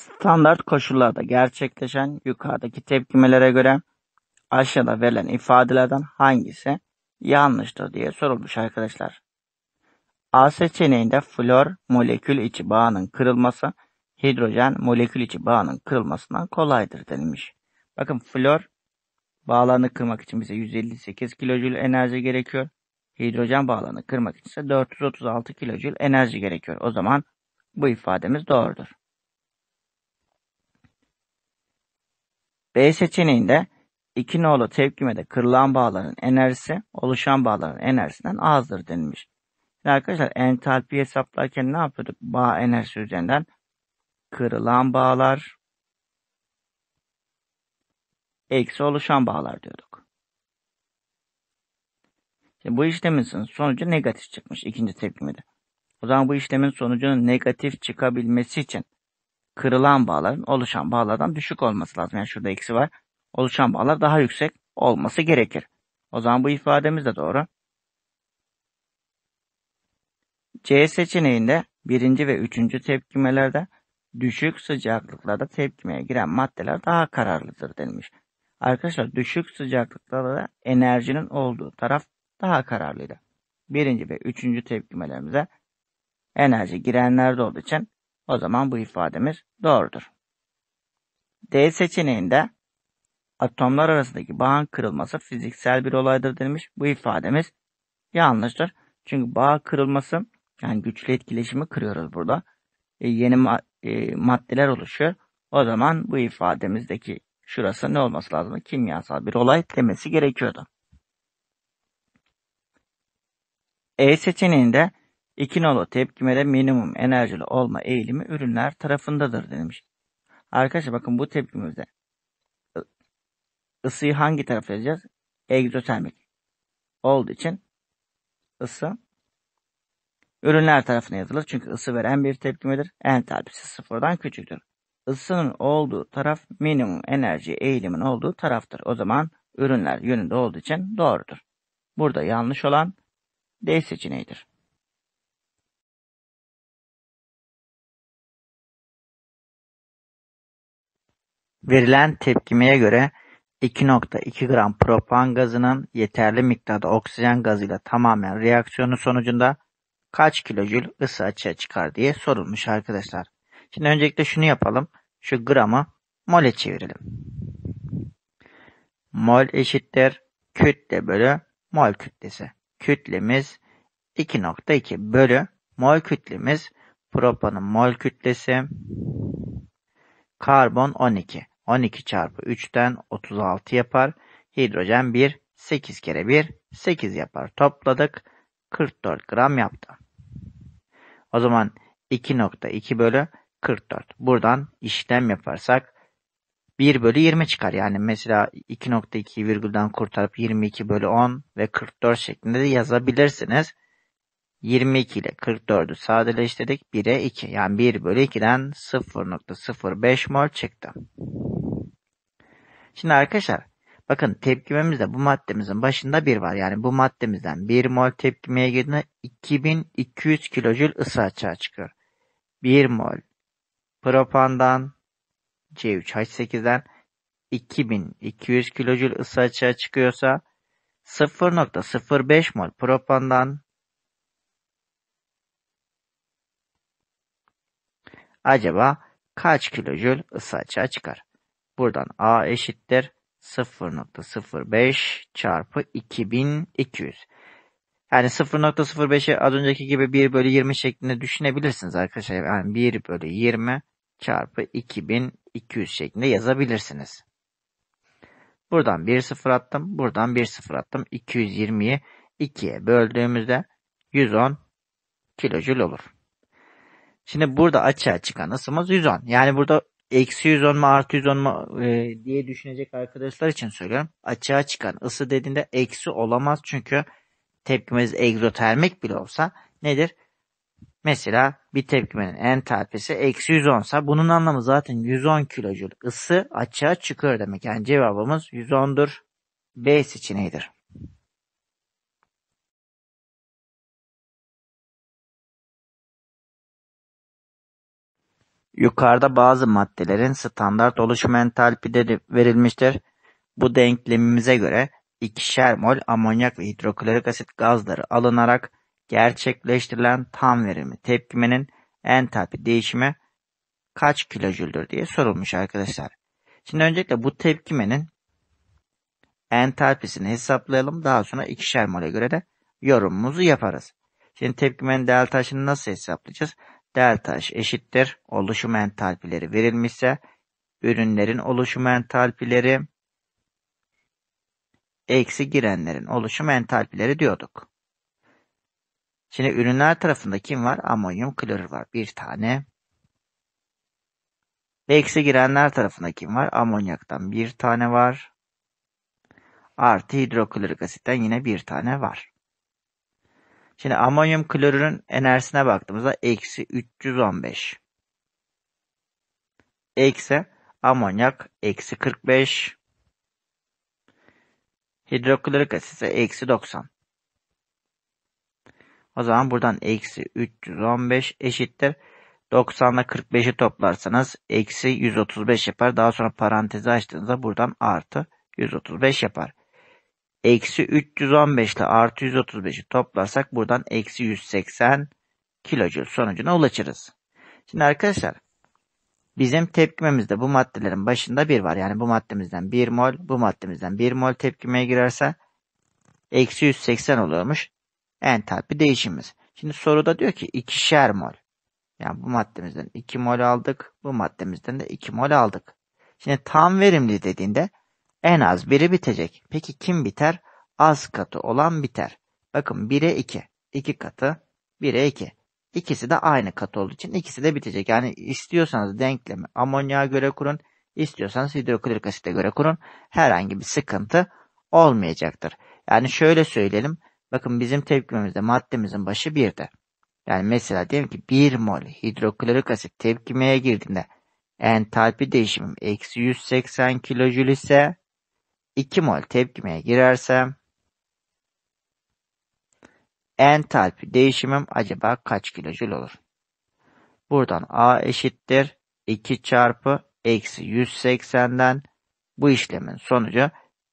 Standart koşullarda gerçekleşen yukarıdaki tepkimelere göre aşağıda verilen ifadelerden hangisi yanlıştır diye sorulmuş arkadaşlar. A seçeneğinde flor molekül içi bağının kırılması hidrojen molekül içi bağının kırılmasından kolaydır denilmiş. Bakın flor bağlarını kırmak için bize 158 kilojül enerji gerekiyor. Hidrojen bağlarını kırmak için ise 436 kilojül enerji gerekiyor. O zaman bu ifademiz doğrudur. B seçeneğinde iki nolu tepkimede kırılan bağların enerjisi oluşan bağların enerjisinden azdır denilmiş. Şimdi arkadaşlar entalpi hesaplarken ne yapıyorduk? Bağ enerjisi üzerinden kırılan bağlar eksi oluşan bağlar diyorduk. Şimdi bu işlemin sonucu negatif çıkmış ikinci tepkimede. O zaman bu işlemin sonucunun negatif çıkabilmesi için kırılan bağların oluşan bağlardan düşük olması lazım. Yani şurada eksi var. Oluşan bağlar daha yüksek olması gerekir. O zaman bu ifademiz de doğru. C seçeneğinde birinci ve üçüncü tepkimelerde düşük sıcaklıklarda tepkimeye giren maddeler daha kararlıdır denilmiş. Arkadaşlar düşük sıcaklıklarda enerjinin olduğu taraf daha kararlıydı. Birinci ve üçüncü tepkimelerimize enerji girenlerde olduğu için o zaman bu ifademiz doğrudur. D seçeneğinde atomlar arasındaki bağın kırılması fiziksel bir olaydır denilmiş. Bu ifademiz yanlıştır. Çünkü bağ kırılması yani güçlü etkileşimi kırıyoruz burada. E, yeni ma e, maddeler oluşuyor. O zaman bu ifademizdeki şurası ne olması lazım? Kimyasal bir olay demesi gerekiyordu. E seçeneğinde İkinolu tepkimede minimum enerjili olma eğilimi ürünler tarafındadır demiş. Arkadaşlar bakın bu tepkimizde ısıyı hangi tarafa vereceğiz? Egzotermik olduğu için ısı ürünler tarafına yazılır. Çünkü ısı veren bir tepkimedir. Entalpisi sıfırdan küçüktür. Isının olduğu taraf minimum enerji eğilimin olduğu taraftır. O zaman ürünler yönünde olduğu için doğrudur. Burada yanlış olan D seçeneğidir. Verilen tepkimeye göre 2.2 gram propan gazının yeterli miktarda oksijen gazıyla tamamen reaksiyonu sonucunda kaç kilojül ısı açığa çıkar diye sorulmuş arkadaşlar. Şimdi öncelikle şunu yapalım. Şu gramı mole çevirelim. Mol eşittir kütle bölü mol kütlesi. Kütlemiz 2.2 bölü mol kütlemiz propanın mol kütlesi karbon 12 on iki çarpı üçten otuz altı yapar. Hidrojen bir sekiz kere bir sekiz yapar. Topladık. Kırk dört gram yaptı. O zaman iki nokta iki bölü kırk dört. Buradan işlem yaparsak 1 bölü 20 çıkar. Yani mesela 2.2 virgülden kurtarıp 22 bölü 10 ve 44 şeklinde de yazabilirsiniz. 22 ile 44'ü sadeleştirdik. 1'e 2. Yani 1 bölü 2'den 0.05 mol çıktı. Şimdi arkadaşlar bakın tepkimemizde bu maddemizin başında bir var. Yani bu maddemizden 1 mol tepkimeye girdiğinde 2200 kilojül ısı açığa çıkıyor. 1 mol propandan C3H8'den 2200 kilojül ısı açığa çıkıyorsa 0.05 mol propandan acaba kaç kilojül ısı açığa çıkar? Buradan A eşittir 0.05 çarpı 2200. Yani 0.05'i az önceki gibi 1 bölü 20 şeklinde düşünebilirsiniz arkadaşlar. Yani 1 bölü 20 çarpı 2200 şeklinde yazabilirsiniz. Buradan 1 sıfır attım. Buradan 1 sıfır attım. 220'yi 2'ye böldüğümüzde 110 kilojül olur. Şimdi burada açığa çıkan ısımız 110. Yani burada eksi 110 mu artı 110 mu e, diye düşünecek arkadaşlar için söylüyorum. Açığa çıkan ısı dediğinde eksi olamaz çünkü tepkimiz egzotermik bile olsa nedir? Mesela bir tepkimenin entalpisi eksi 110 sa bunun anlamı zaten 110 kilojul ısı açığa çıkıyor demek. Yani cevabımız 110'dur. B seçeneğidir. Yukarıda bazı maddelerin standart oluşumu entalpileri verilmiştir. Bu denklemimize göre ikişer mol amonyak ve hidroklorik asit gazları alınarak gerçekleştirilen tam verimi tepkimenin entalpi değişimi kaç kilojüldür diye sorulmuş arkadaşlar. Şimdi öncelikle bu tepkimenin entalpisini hesaplayalım. Daha sonra ikişer mole göre de yorumumuzu yaparız. Şimdi tepkimenin delta deltaşını nasıl hesaplayacağız? deltaH eşittir oluşum entalpileri verilmişse ürünlerin oluşum entalpileri eksi girenlerin oluşum entalpileri diyorduk. Şimdi ürünler tarafında kim var? Amonyum klorür var. Bir tane. Eksi girenler tarafında kim var? Amonyaktan bir tane var. Artı hidroklorik asitten yine bir tane var. Şimdi amonyum klorürün enerjisine baktığımızda eksi 315. Eksi amonyak eksi 45. Hidroklorik asit ise eksi 90. O zaman buradan eksi 315 eşittir. 90 ile 45'i toplarsanız eksi 135 yapar. Daha sonra parantezi açtığınızda buradan artı 135 yapar eksi 315 ile artı 135'i toplarsak buradan eksi 180 kilojoule sonucuna ulaşırız. Şimdi arkadaşlar bizim tepkimemizde bu maddelerin başında 1 var. Yani bu maddemizden 1 mol, bu maddemizden 1 mol tepkimeye girerse eksi 180 oluyormuş entalpi değişimimiz. Şimdi soruda diyor ki ikişer mol. Yani bu maddemizden 2 mol aldık, bu maddemizden de 2 mol aldık. Şimdi tam verimli dediğinde en az biri bitecek. Peki kim biter? Az katı olan biter. Bakın 1'e 2. 2 katı 1'e 2. İkisi de aynı katı olduğu için ikisi de bitecek. Yani istiyorsanız denklemi amonyağa göre kurun. İstiyorsanız hidroklorik asite göre kurun. Herhangi bir sıkıntı olmayacaktır. Yani şöyle söyleyelim. Bakın bizim tepkimemizde maddemizin başı 1'de. Yani mesela diyelim ki 1 mol hidroklorik asit tepkimeye girdiğinde entalpi değişimim eksi 180 kilojül ise 2 mol tepkimeye girersem entalpi değişimim acaba kaç kilojoule olur? Buradan A eşittir 2 çarpı eksi 180'den bu işlemin sonucu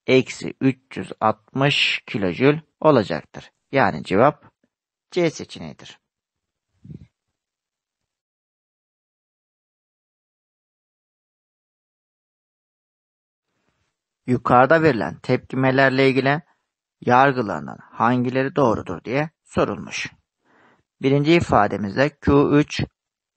eksi 360 kilojoule olacaktır. Yani cevap C seçeneğidir. Yukarıda verilen tepkimelerle ilgili yargılanan hangileri doğrudur diye sorulmuş. Birinci ifademizde Q3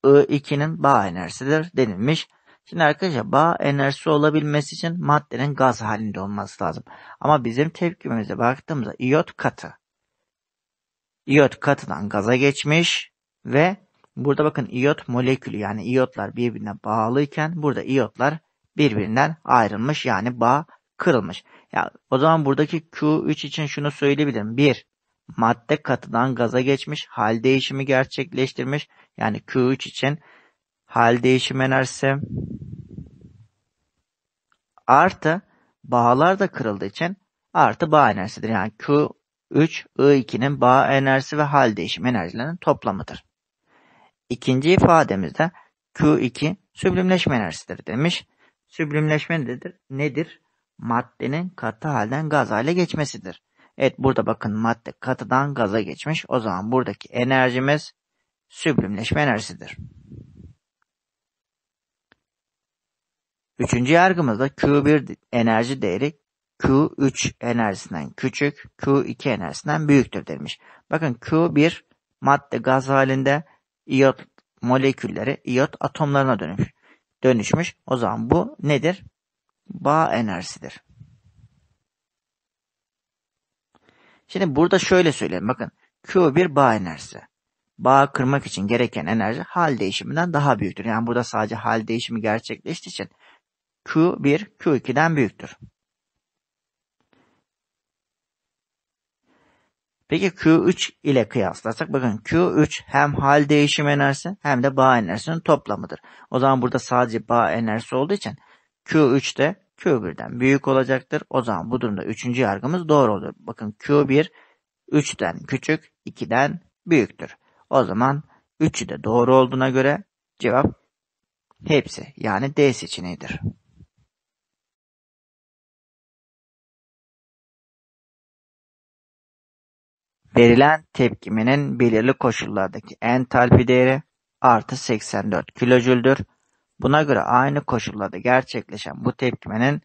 I2'nin bağ enerjisidir denilmiş. Şimdi arkadaşlar bağ enerjisi olabilmesi için maddenin gaz halinde olması lazım. Ama bizim tepkimemize baktığımızda iot katı. İyot katından gaza geçmiş ve burada bakın iot molekülü yani iotlar birbirine bağlıyken burada iotlar birbirinden ayrılmış yani bağ kırılmış. Ya o zaman buradaki Q3 için şunu söyleyebilirim. 1. Madde katıdan gaza geçmiş, hal değişimi gerçekleştirmiş. Yani Q3 için hal değişim enerjisi artı bağlar da kırıldığı için artı bağ enerjisidir. Yani Q3 I2'nin bağ enerjisi ve hal değişim enerjilerinin toplamıdır. İkinci ifademizde Q2 süblimleşme enerjisidir demiş. Süblimleşme nedir? nedir? maddenin katı halden gaz hale geçmesidir. Evet burada bakın madde katıdan gaza geçmiş. O zaman buradaki enerjimiz süblimleşme enerjisidir. Üçüncü yargımızda Q1 enerji değeri Q3 enerjisinden küçük, Q2 enerjisinden büyüktür demiş. Bakın Q1 madde gaz halinde iot molekülleri iot atomlarına dönmüş. dönüşmüş. O zaman bu nedir? bağ enerjisidir. Şimdi burada şöyle söyleyelim. Bakın Q bir bağ enerjisi. Bağ kırmak için gereken enerji hal değişiminden daha büyüktür. Yani burada sadece hal değişimi gerçekleştiği için Q1 Q2'den büyüktür. Peki Q3 ile kıyaslarsak, bakın Q3 hem hal değişim enerjisi hem de bağ enerjisinin toplamıdır. O zaman burada sadece bağ enerjisi olduğu için Q3 de Q1'den büyük olacaktır. O zaman bu durumda üçüncü yargımız doğru olur. Bakın Q1 3'ten küçük, 2'den büyüktür. O zaman 3'ü de doğru olduğuna göre cevap hepsi yani D seçeneğidir. Verilen tepkiminin belirli koşullardaki entalpi değeri artı 84 kilojüldür. Buna göre aynı koşullarda gerçekleşen bu tepkimenin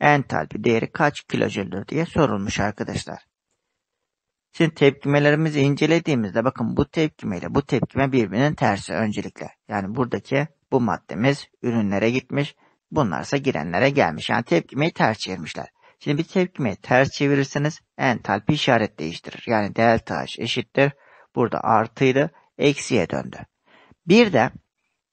entalpi değeri kaç kilojüldür diye sorulmuş arkadaşlar. Şimdi tepkimelerimizi incelediğimizde bakın bu tepkime ile bu tepkime birbirinin tersi öncelikle. Yani buradaki bu maddemiz ürünlere gitmiş, bunlarsa girenlere gelmiş. Yani tepkimeyi ters çevirmişler. Şimdi bir tepkimeyi ters çevirirseniz entalpi işaret değiştirir. Yani delta H eşittir. Burada artıydı, eksiye döndü. Bir de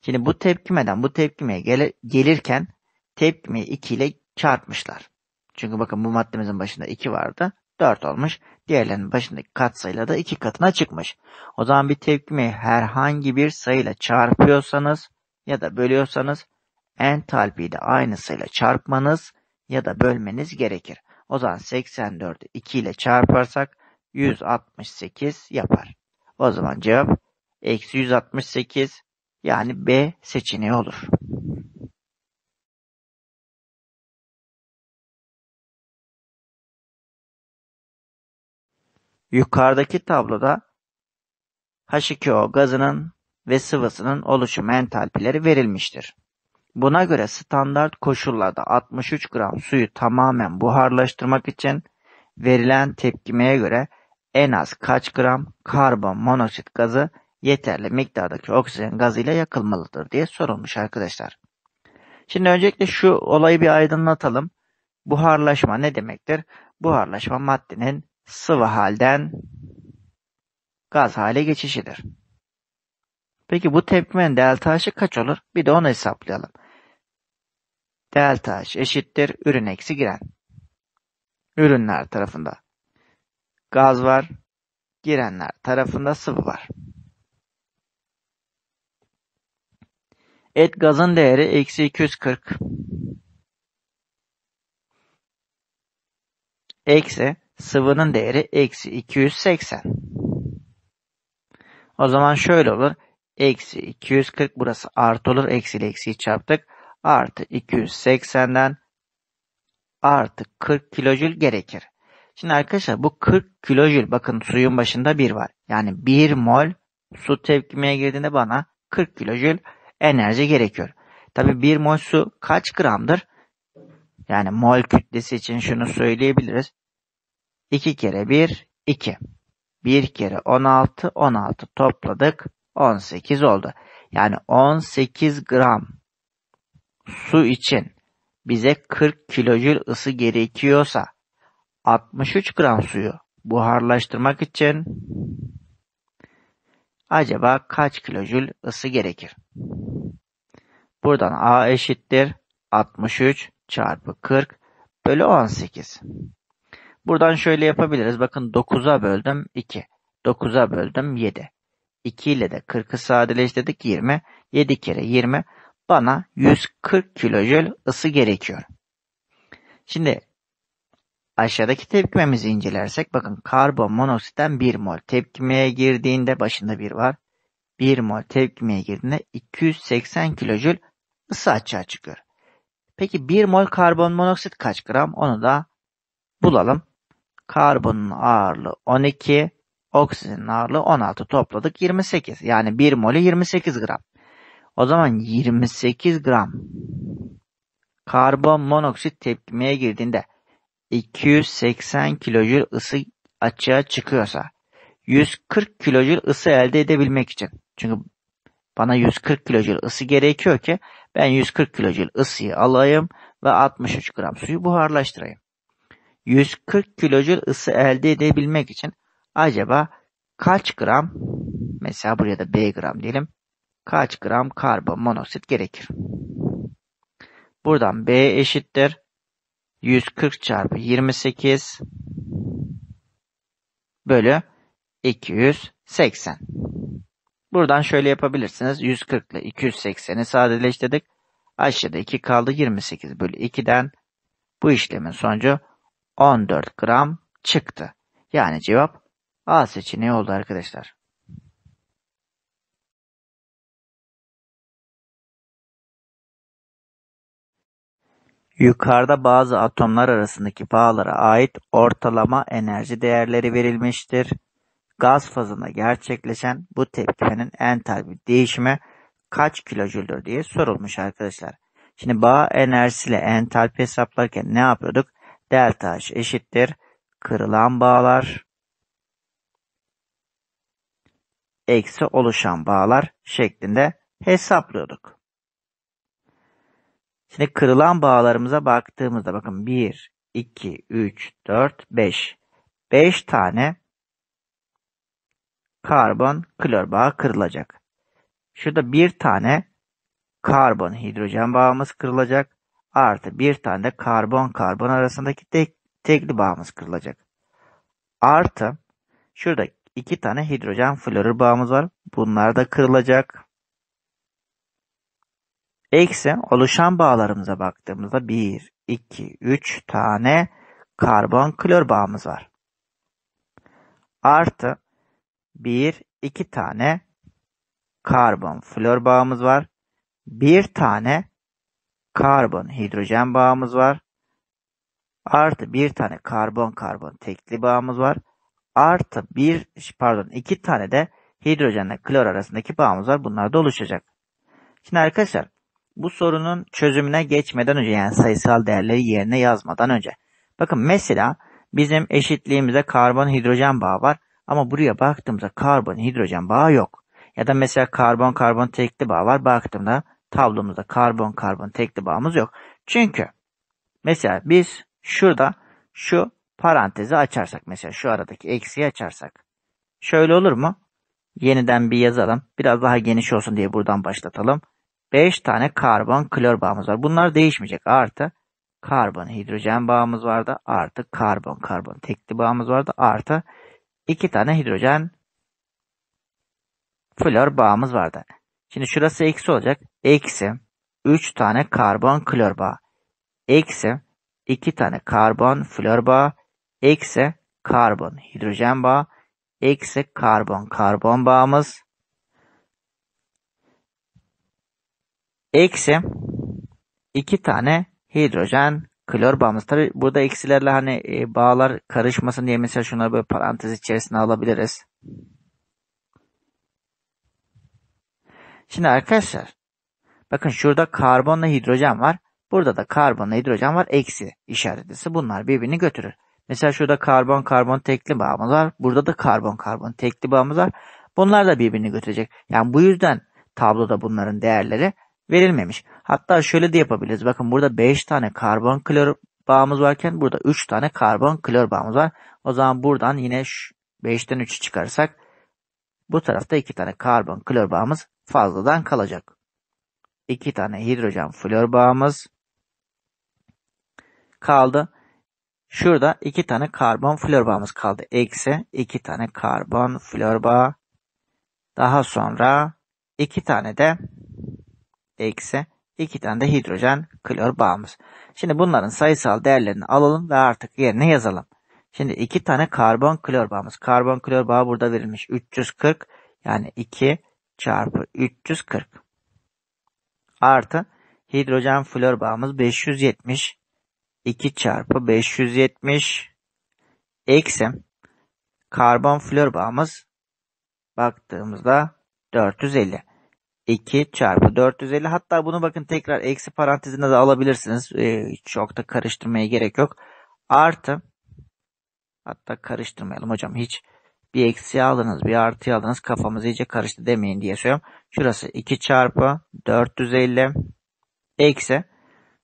Şimdi bu tepkimeden bu tepkimeye gele, gelirken tepkimeyi 2 ile çarpmışlar. Çünkü bakın bu maddemizin başında 2 vardı. 4 olmuş. Diğerlerinin başındaki katsayıyla da 2 katına çıkmış. O zaman bir tepkimeyi herhangi bir sayıyla çarpıyorsanız ya da bölüyorsanız entalpiyi de aynı sayıyla çarpmanız ya da bölmeniz gerekir. O zaman 84'ü 2 ile çarparsak 168 yapar. O zaman cevap eksi 168 yani B seçeneği olur. Yukarıdaki tabloda H2O gazının ve sıvısının oluşum entalpileri verilmiştir. Buna göre standart koşullarda 63 gram suyu tamamen buharlaştırmak için verilen tepkimeye göre en az kaç gram karbon monoksit gazı yeterli miktardaki oksijen gazıyla yakılmalıdır diye sorulmuş arkadaşlar. Şimdi öncelikle şu olayı bir aydınlatalım. Buharlaşma ne demektir? Buharlaşma maddenin sıvı halden gaz hale geçişidir. Peki bu tepkimenin delta H'ı kaç olur? Bir de onu hesaplayalım. Delta H eşittir ürün eksi giren. Ürünler tarafında gaz var, girenler tarafında sıvı var. Et gazın değeri eksi 240. Eksi sıvının değeri eksi 280. O zaman şöyle olur. Eksi 240 burası artı olur. Eksi ile eksiyi çarptık. Artı 280'den artı 40 kilojül gerekir. Şimdi arkadaşlar bu 40 kilojül bakın suyun başında 1 var. Yani 1 mol su tepkimeye girdiğinde bana 40 kilojül enerji gerekiyor. Tabi bir mol su kaç gramdır? Yani mol kütlesi için şunu söyleyebiliriz. 2 kere 1, 2. 1 kere 16, 16 topladık. 18 oldu. Yani 18 gram su için bize 40 kilojül ısı gerekiyorsa 63 gram suyu buharlaştırmak için Acaba kaç kilojül ısı gerekir? Buradan A eşittir 63 çarpı 40 bölü 18. Buradan şöyle yapabiliriz. Bakın 9'a böldüm 2. 9'a böldüm 7. 2 ile de 40'ı sadeleştirdik 20. 7 kere 20 bana 140 kilojül ısı gerekiyor. Şimdi Aşağıdaki tepkimemizi incelersek bakın karbon monoksitten 1 mol tepkimeye girdiğinde başında 1 var. 1 mol tepkimeye girdiğinde 280 kilojül ısı açığa çıkıyor. Peki 1 mol karbon monoksit kaç gram? Onu da bulalım. Karbonun ağırlığı 12, oksijenin ağırlığı 16 topladık 28. Yani 1 molü 28 gram. O zaman 28 gram karbon monoksit tepkimeye girdiğinde 280 yüz ısı açığa çıkıyorsa, 140 kilojül ısı elde edebilmek için. Çünkü bana 140 kilojül ısı gerekiyor ki ben 140 kilojül ısıyı alayım ve 63 gram suyu buharlaştırayım. 140 kilojül ısı elde edebilmek için acaba kaç gram mesela buraya da B gram diyelim kaç gram karbon monoksit gerekir? Buradan B eşittir 140 çarpı 28 bölü 280. Buradan şöyle yapabilirsiniz. 140 ile 280'i sadeleştirdik. Aşağıda 2 kaldı. 28 bölü 2'den bu işlemin sonucu 14 gram çıktı. Yani cevap A seçeneği oldu arkadaşlar. Yukarıda bazı atomlar arasındaki bağlara ait ortalama enerji değerleri verilmiştir. Gaz fazında gerçekleşen bu tepkimenin entalpi değişimi kaç kilojüldür diye sorulmuş arkadaşlar. Şimdi bağ enerjisiyle entalpi hesaplarken ne yapıyorduk? Delta H eşittir. Kırılan bağlar eksi oluşan bağlar şeklinde hesaplıyorduk. Şimdi kırılan bağlarımıza baktığımızda bakın 1, 2, 3, 4, 5. 5 tane karbon klor bağı kırılacak. Şurada bir tane karbon hidrojen bağımız kırılacak. Artı bir tane de karbon karbon arasındaki tek, tekli bağımız kırılacak. Artı şurada iki tane hidrojen florür bağımız var. Bunlar da kırılacak. Eksi oluşan bağlarımıza baktığımızda bir, iki, üç tane karbon klor bağımız var. Artı bir, iki tane karbon flor bağımız var. Bir tane karbon hidrojen bağımız var. Artı bir tane karbon karbon tekli bağımız var. Artı bir pardon iki tane de hidrojenle klor arasındaki bağımız var. Bunlar da oluşacak. Şimdi arkadaşlar bu sorunun çözümüne geçmeden önce yani sayısal değerleri yerine yazmadan önce. Bakın mesela bizim eşitliğimizde karbon hidrojen bağı var ama buraya baktığımızda karbon hidrojen bağı yok. Ya da mesela karbon karbon tekli bağ var baktığımda tablomuzda karbon karbon tekli bağımız yok. Çünkü mesela biz şurada şu parantezi açarsak mesela şu aradaki eksiği açarsak şöyle olur mu? Yeniden bir yazalım. Biraz daha geniş olsun diye buradan başlatalım. 5 tane karbon klor bağımız var. Bunlar değişmeyecek. Artı karbon hidrojen bağımız vardı. Artı karbon karbon tekli bağımız vardı. Artı 2 tane hidrojen klor bağımız vardı. Şimdi şurası eksi olacak. Eksi 3 tane karbon klor bağı. Eksi 2 tane karbon flor bağı. Eksi karbon hidrojen bağı. Eksi karbon karbon bağımız. eksi iki tane hidrojen klor bağımız. Tabi burada eksilerle hani e, bağlar karışmasın diye mesela şunları böyle parantez içerisine alabiliriz. Şimdi arkadaşlar bakın şurada karbonla hidrojen var. Burada da karbonla hidrojen var. Eksi işaretlisi. Bunlar birbirini götürür. Mesela şurada karbon karbon tekli bağımız var. Burada da karbon karbon tekli bağımız var. Bunlar da birbirini götürecek. Yani bu yüzden tabloda bunların değerleri verilmemiş. Hatta şöyle de yapabiliriz. Bakın burada 5 tane karbon klor bağımız varken burada 3 tane karbon klor bağımız var. O zaman buradan yine 5'ten 3'ü çıkarsak bu tarafta 2 tane karbon klor bağımız fazladan kalacak. 2 tane hidrojen flor bağımız kaldı. Şurada 2 tane karbon flor bağımız kaldı. Eksi 2 tane karbon flor bağı. Daha sonra 2 tane de eksi iki tane de hidrojen klor bağımız. Şimdi bunların sayısal değerlerini alalım ve artık yerine yazalım. Şimdi iki tane karbon klor bağımız. Karbon klor bağı burada verilmiş 340 yani 2 çarpı 340 artı hidrojen flor bağımız 570 2 çarpı 570 eksi karbon flor bağımız baktığımızda 450. 2 çarpı 450 hatta bunu bakın tekrar eksi parantezine de alabilirsiniz. Ee, çok da karıştırmaya gerek yok. Artı hatta karıştırmayalım hocam hiç bir eksi aldınız bir artı aldınız kafamız iyice karıştı demeyin diye söylüyorum. Şurası 2 çarpı 450 eksi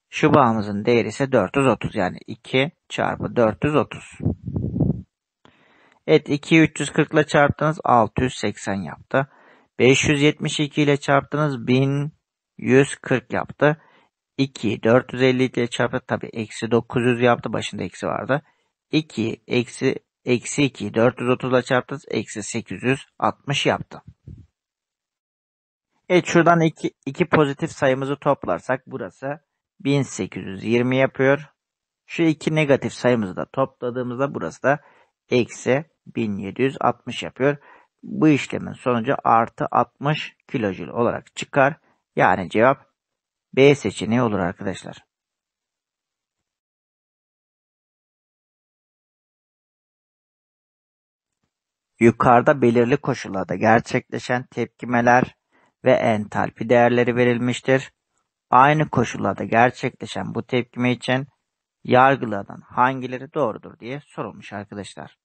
şu bağımızın değeri ise 430 yani 2 çarpı 430. Evet 2 340 ile çarptınız 680 yaptı. 572 ile çarptınız 1140 yaptı. 2 450 ile çarptı tabi eksi 900 yaptı başında eksi vardı. 2 eksi eksi 2 430 ile çarptınız eksi 860 yaptı. Evet şuradan iki, iki pozitif sayımızı toplarsak burası 1820 yapıyor. Şu iki negatif sayımızı da topladığımızda burası da eksi 1760 yapıyor. Bu işlemin sonucu artı 60 kilojül olarak çıkar. Yani cevap B seçeneği olur arkadaşlar. Yukarıda belirli koşullarda gerçekleşen tepkimeler ve entalpi değerleri verilmiştir. Aynı koşullarda gerçekleşen bu tepkime için yargılardan hangileri doğrudur diye sorulmuş arkadaşlar.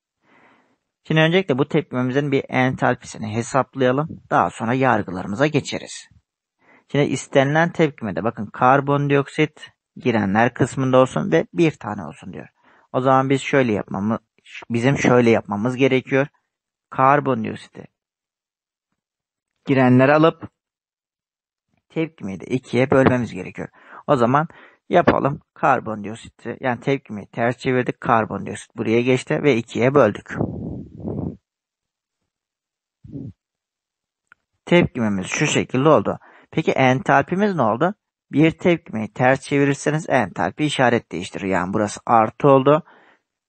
Şimdi öncelikle bu tepkimemizin bir entalpisini hesaplayalım. Daha sonra yargılarımıza geçeriz. Şimdi istenilen tepkimede bakın karbondioksit girenler kısmında olsun ve bir tane olsun diyor. O zaman biz şöyle yapmamız bizim şöyle yapmamız gerekiyor. Karbondioksiti girenleri alıp tepkimeyi de ikiye bölmemiz gerekiyor. O zaman yapalım karbondioksiti yani tepkimeyi ters çevirdik karbondioksit buraya geçti ve ikiye böldük. Tepkimemiz şu şekilde oldu. Peki entalpimiz ne oldu? Bir tepkimi ters çevirirseniz entalpi işaret değiştiriyor. Yani burası artı oldu.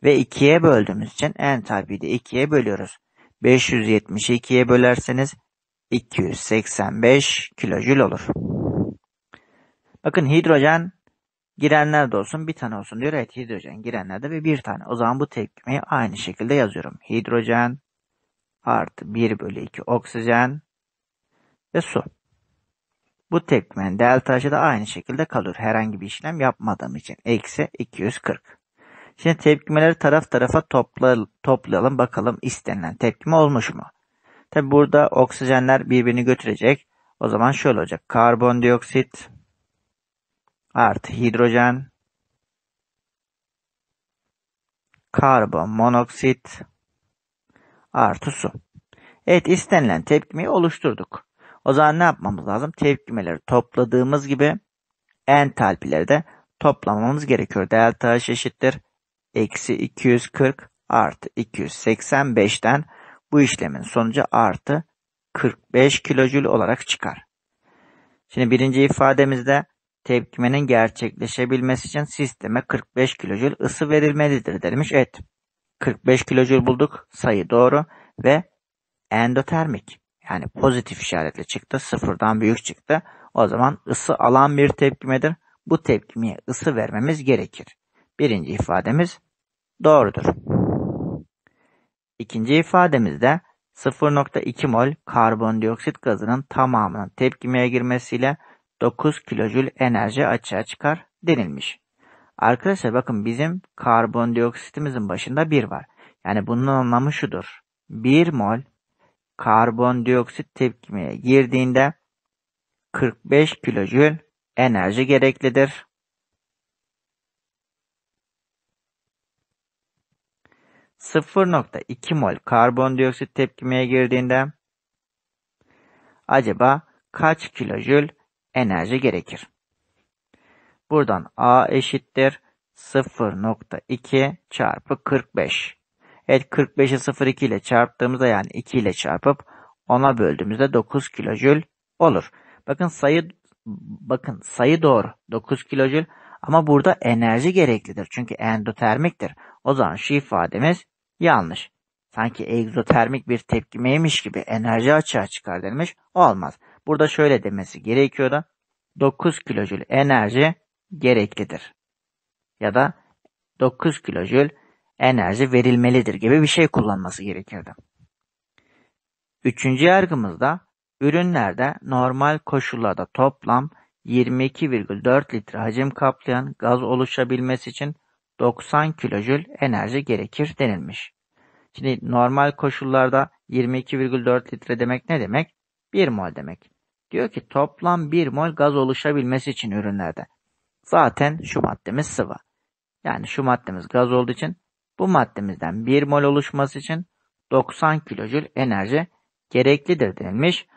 Ve 2'ye böldüğümüz için entalpiyi de 2'ye bölüyoruz. 570'i 2'ye bölerseniz 285 kilojül olur. Bakın hidrojen girenler de olsun bir tane olsun diyor. Evet hidrojen girenlerde ve bir tane. O zaman bu tepkimeyi aynı şekilde yazıyorum. Hidrojen artı 1 bölü 2 oksijen ve su. Bu tepkimenin delta H'ı da aynı şekilde kalır. Herhangi bir işlem yapmadığım için. Eksi 240. Şimdi tepkimeleri taraf tarafa topla, toplayalım bakalım istenilen tepkime olmuş mu? Tabi burada oksijenler birbirini götürecek. O zaman şöyle olacak. Karbondioksit artı hidrojen karbon monoksit artı su. Evet istenilen tepkimeyi oluşturduk. O zaman ne yapmamız lazım? Tepkimeleri topladığımız gibi entalpileri de toplamamız gerekiyor. Delta H eşittir. Eksi 240 artı 285'ten bu işlemin sonucu artı 45 kilojül olarak çıkar. Şimdi birinci ifademizde tepkimenin gerçekleşebilmesi için sisteme 45 kilojül ısı verilmelidir demiş. Evet 45 beş bulduk. Sayı doğru ve endotermik yani pozitif işaretle çıktı. Sıfırdan büyük çıktı. O zaman ısı alan bir tepkimedir. Bu tepkimeye ısı vermemiz gerekir. Birinci ifademiz doğrudur. İkinci ifademizde 0.2 mol karbondioksit gazının tamamının tepkimeye girmesiyle 9 kilojül enerji açığa çıkar denilmiş. Arkadaşlar bakın bizim karbondioksitimizin başında 1 var. Yani bunun anlamı şudur. 1 mol karbondioksit tepkimeye girdiğinde 45 kilojül enerji gereklidir. ...0.2 mol karbondioksit tepkimeye girdiğinde acaba kaç kilojül enerji gerekir? Buradan a eşittir 0.2 çarpı 45. Evet 45'i 0,2 ile çarptığımızda yani 2 ile çarpıp 10'a böldüğümüzde 9 kilojül olur. Bakın sayı bakın sayı doğru 9 kilojül ama burada enerji gereklidir. Çünkü endotermiktir. O zaman şu ifademiz yanlış. Sanki egzotermik bir tepkimeymiş gibi enerji açığa çıkar denilmiş. Olmaz. Burada şöyle demesi gerekiyordu. 9 kilojül enerji gereklidir. Ya da 9 kilojül enerji verilmelidir gibi bir şey kullanması gerekirdi. Üçüncü yargımızda ürünlerde normal koşullarda toplam 22,4 litre hacim kaplayan gaz oluşabilmesi için 90 kilojül enerji gerekir denilmiş. Şimdi normal koşullarda 22,4 litre demek ne demek? 1 mol demek. Diyor ki toplam 1 mol gaz oluşabilmesi için ürünlerde Zaten şu maddemiz sıvı. Yani şu maddemiz gaz olduğu için bu maddemizden 1 mol oluşması için 90 kilojül enerji gereklidir denilmiş.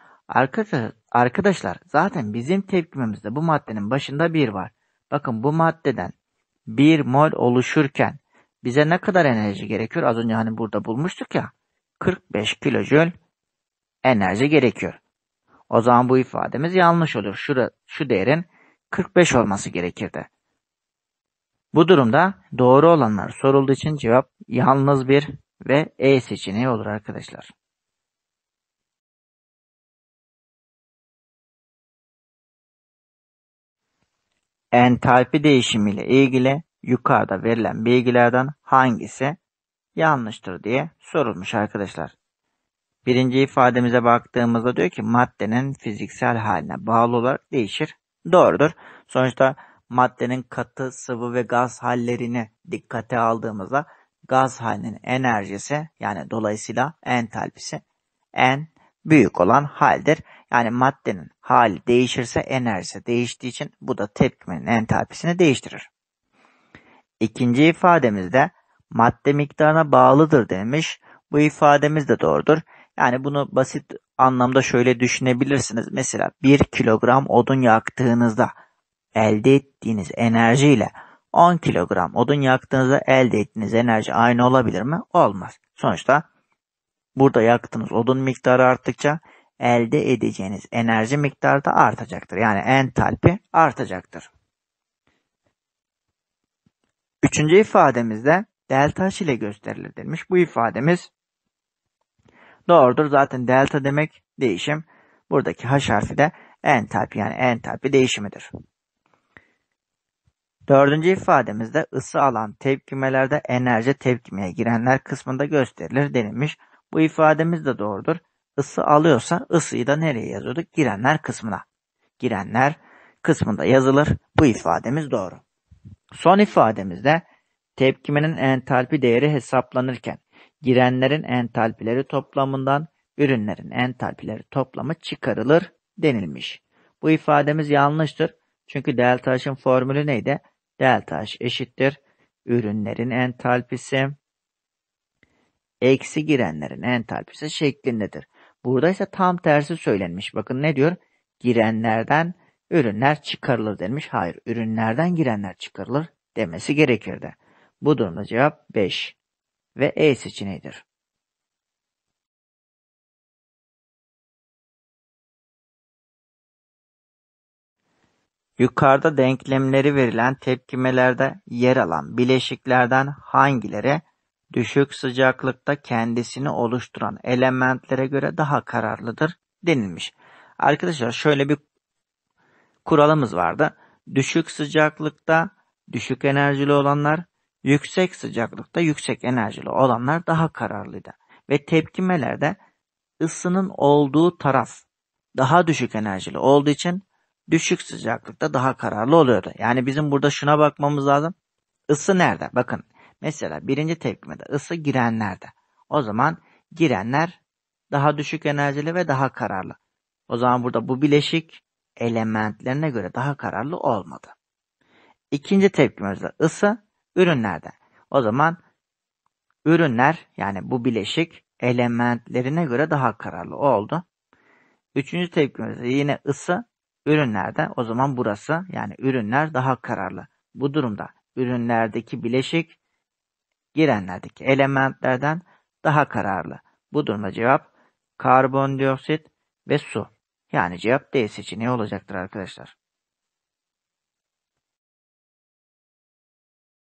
Arkadaşlar zaten bizim tepkimemizde bu maddenin başında 1 var. Bakın bu maddeden 1 mol oluşurken bize ne kadar enerji gerekiyor? Az önce hani burada bulmuştuk ya. 45 kilojül enerji gerekiyor. O zaman bu ifademiz yanlış olur. Şura, şu değerin 45 olması gerekirdi. Bu durumda doğru olanlar sorulduğu için cevap yalnız bir ve E seçeneği olur arkadaşlar. Entalpi değişimiyle ilgili yukarıda verilen bilgilerden hangisi yanlıştır diye sorulmuş arkadaşlar. Birinci ifademize baktığımızda diyor ki maddenin fiziksel haline bağlı olarak değişir. Doğrudur. Sonuçta maddenin katı, sıvı ve gaz hallerini dikkate aldığımızda gaz halinin enerjisi yani dolayısıyla entalpisi en büyük olan haldir. Yani maddenin hali değişirse enerjisi değiştiği için bu da tepkimenin entalpisini değiştirir. İkinci ifademizde madde miktarına bağlıdır demiş. Bu ifademiz de doğrudur. Yani bunu basit anlamda şöyle düşünebilirsiniz. Mesela 1 kilogram odun yaktığınızda elde ettiğiniz enerjiyle 10 kilogram odun yaktığınızda elde ettiğiniz enerji aynı olabilir mi? Olmaz. Sonuçta burada yaktığınız odun miktarı arttıkça elde edeceğiniz enerji miktarı da artacaktır. Yani entalpi artacaktır. Üçüncü ifademizde delta H ile gösterilir Bu ifademiz Doğrudur. Zaten delta demek değişim. Buradaki H harfi de entalpi yani entalpi değişimidir. Dördüncü ifademizde ısı alan tepkimelerde enerji tepkimeye girenler kısmında gösterilir denilmiş. Bu ifademiz de doğrudur. Isı alıyorsa ısıyı da nereye yazıyorduk? Girenler kısmına. Girenler kısmında yazılır. Bu ifademiz doğru. Son ifademizde tepkimenin entalpi değeri hesaplanırken girenlerin entalpileri toplamından ürünlerin entalpileri toplamı çıkarılır denilmiş. Bu ifademiz yanlıştır. Çünkü delta H'ın formülü neydi? Delta H eşittir. Ürünlerin entalpisi eksi girenlerin entalpisi şeklindedir. Burada ise tam tersi söylenmiş. Bakın ne diyor? Girenlerden ürünler çıkarılır denilmiş. Hayır, ürünlerden girenler çıkarılır demesi gerekirdi. Bu durumda cevap 5 ve E seçeneğidir. Yukarıda denklemleri verilen tepkimelerde yer alan bileşiklerden hangileri düşük sıcaklıkta kendisini oluşturan elementlere göre daha kararlıdır denilmiş. Arkadaşlar şöyle bir kuralımız vardı. Düşük sıcaklıkta düşük enerjili olanlar Yüksek sıcaklıkta yüksek enerjili olanlar daha kararlıydı ve tepkimelerde ısının olduğu taraf daha düşük enerjili olduğu için düşük sıcaklıkta daha kararlı oluyordu. Yani bizim burada şuna bakmamız lazım. Isı nerede? Bakın mesela birinci tepkimede ısı girenlerde. O zaman girenler daha düşük enerjili ve daha kararlı. O zaman burada bu bileşik elementlerine göre daha kararlı olmadı. İkinci tepkimizde ısı ürünlerde. O zaman ürünler yani bu bileşik elementlerine göre daha kararlı oldu. Üçüncü tepkimiz yine ısı ürünlerde o zaman burası yani ürünler daha kararlı. Bu durumda ürünlerdeki bileşik girenlerdeki elementlerden daha kararlı. Bu durumda cevap karbondioksit ve su. Yani cevap D seçeneği olacaktır arkadaşlar.